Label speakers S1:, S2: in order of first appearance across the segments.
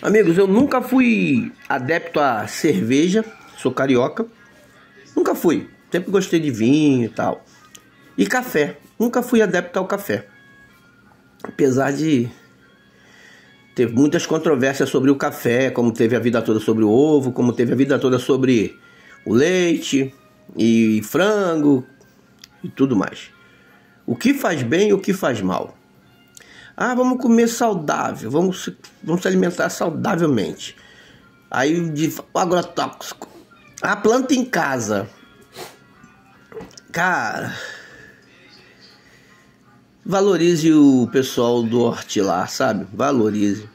S1: Amigos, eu nunca fui adepto a cerveja, sou carioca. Nunca fui. Sempre gostei de vinho e tal. E café. Nunca fui adepto ao café. Apesar de ter muitas controvérsias sobre o café, como teve a vida toda sobre o ovo, como teve a vida toda sobre o leite e frango e tudo mais. O que faz bem e o que faz mal. Ah, vamos comer saudável, vamos, vamos se alimentar saudavelmente. Aí de agrotóxico. A planta em casa. Cara, valorize o pessoal do hortilar, sabe? Valorize.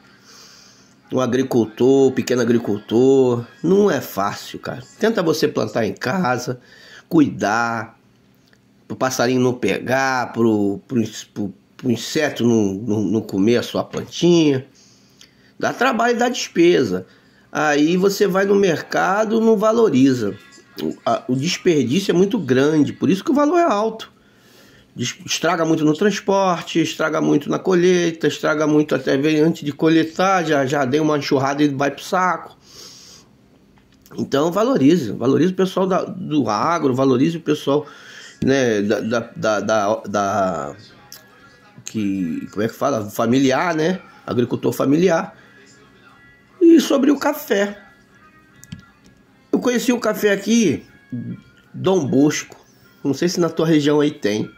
S1: O agricultor, o pequeno agricultor, não é fácil, cara. Tenta você plantar em casa, cuidar, pro passarinho não pegar, pro, pro, pro o inseto não, não, comer a sua plantinha. Dá trabalho e dá despesa. Aí você vai no mercado, não valoriza. O, a, o desperdício é muito grande, por isso que o valor é alto. Estraga muito no transporte, estraga muito na colheita, estraga muito até antes de coletar, já, já dei uma enxurrada e vai pro saco. Então valorize, valorize o pessoal da, do agro, valorize o pessoal né, da, da, da, da que como é que fala? Familiar, né? Agricultor familiar. E sobre o café. Eu conheci o café aqui, Dom Bosco. Não sei se na tua região aí tem.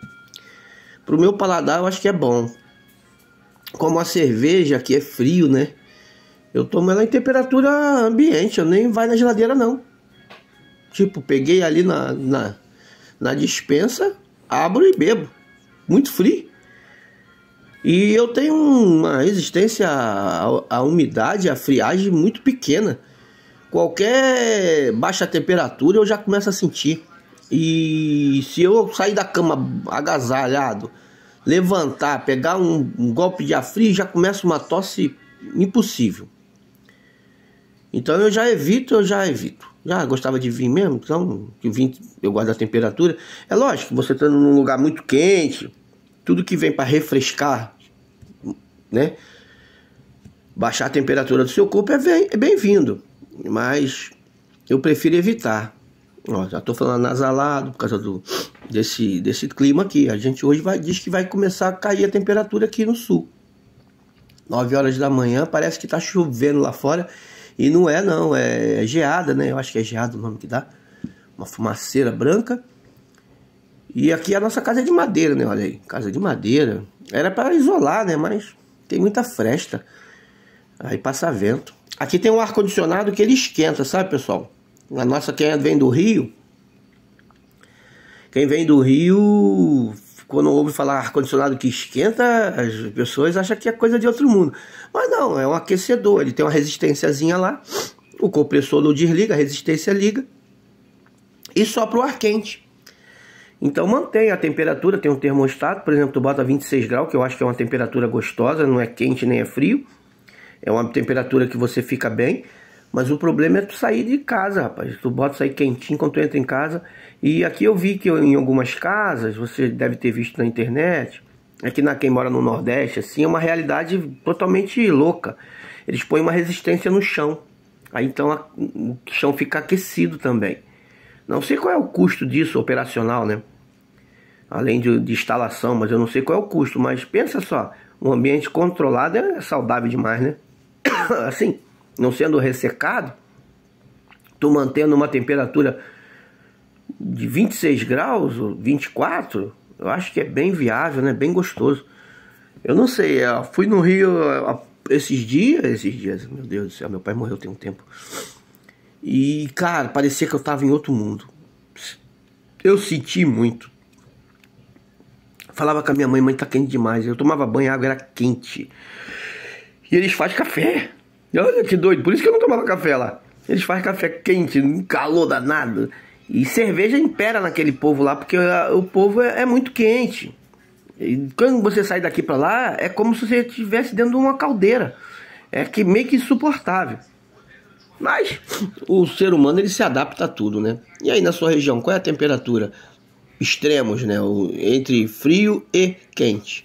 S1: Pro meu paladar eu acho que é bom. Como a cerveja aqui é frio, né? Eu tomo ela em temperatura ambiente, eu nem vai na geladeira não. Tipo, peguei ali na, na, na dispensa, abro e bebo. Muito frio. E eu tenho uma resistência à, umidade, à friagem muito pequena. Qualquer baixa temperatura eu já começo a sentir. E se eu sair da cama agasalhado, levantar, pegar um, um golpe de ar frio, já começa uma tosse impossível. Então eu já evito, eu já evito. Já gostava de vinho mesmo, então de vinho eu guardo a temperatura. É lógico, você estando tá num lugar muito quente, tudo que vem para refrescar né? Baixar a temperatura do seu corpo é, é bem-vindo, mas eu prefiro evitar. Ó, já estou falando nasalado por causa do, desse, desse clima aqui. A gente hoje vai, diz que vai começar a cair a temperatura aqui no sul. 9 horas da manhã, parece que está chovendo lá fora. E não é não, é, é, geada, né? Eu acho que é geada o nome que dá. Uma fumaceira branca. E aqui a nossa casa é de madeira, né? Olha aí, casa de madeira. Era para isolar, né? Mas tem muita fresta. Aí passa vento. Aqui tem um ar-condicionado que ele esquenta, sabe, pessoal? A nossa, quem é- vem do Rio. Quem vem do Rio, quando ouve falar ar-condicionado que esquenta, as pessoas acham que é coisa de outro mundo. Mas não, é um aquecedor. Ele tem uma resistênciazinha lá. O compressor não desliga, a resistência liga. E só para o ar quente. Então mantenha a temperatura, tem um termostato, por exemplo, tu bota 26 graus, que eu acho que é uma temperatura gostosa, não é quente nem é frio. É uma temperatura que você fica bem, mas o problema é tu sair de casa, rapaz. Tu bota sair quentinho quando tu entra em casa. E aqui eu vi que em algumas casas, você deve ter visto na internet, é que na quem mora no Nordeste, assim, é uma realidade totalmente louca. Eles põem uma resistência no chão. Aí então a, o chão fica aquecido também. Não sei qual é o custo disso operacional, né? além de, de instalação, mas eu não sei qual é o custo. Mas pensa só, um ambiente controlado é saudável demais, né? Assim, não sendo ressecado, tu mantendo uma temperatura de 26 graus, 24, eu acho que é bem viável, né? Bem gostoso. Eu não sei, eu fui no Rio esses dias, esses dias, meu Deus do céu, meu pai morreu tem um tempo. E, cara, parecia que eu tava em outro mundo. Eu senti muito. Falava com a minha mãe, mãe tá quente demais. Eu tomava banho, a água era quente. E eles fazem café. Olha que doido, por isso que eu não tomava café lá. Eles fazem café quente, um calor danado. E cerveja impera naquele povo lá, porque ah, o povo é, é muito quente. E quando você sai daqui para lá, é como se você estivesse dentro de uma caldeira. É que meio que insuportável. Mas o ser humano ele se adapta a tudo, né? E aí na sua região, qual é a temperatura? extremos, né? entre frio e quente.